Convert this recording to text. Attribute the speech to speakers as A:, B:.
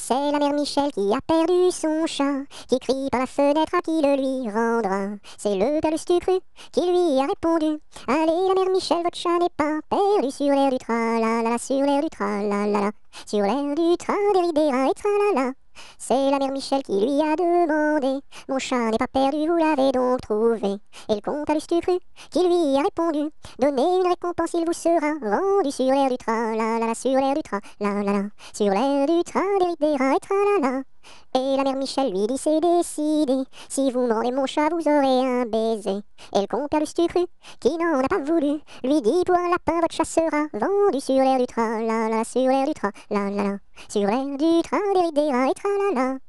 A: C'est la mère Michel qui a perdu son chat, qui crie par la fenêtre à qui le lui rendra. C'est le père qui lui a répondu Allez, la mère Michel, votre chat n'est pas perdu sur l'air du tra la la, sur l'air du tra la la, sur l'air du train déridera et tra la c'est la mère Michel qui lui a demandé Mon chat n'est pas perdu, vous l'avez donc trouvé. Et le comte a qui lui a répondu Donnez une récompense, il vous sera rendu sur l'air du train, la la la, sur l'air du train, la la la, sur l'air du train, des des rats et la la. Et la mère Michel lui dit c'est décidé, si vous mordez mon chat vous aurez un baiser. Et le compère stucru, qui n'en a pas voulu, lui dit pour un lapin, votre chasse sera vendue sur l'air du train, la la, sur l'air du train, la la la, sur l'air du train, des rats et tra la la.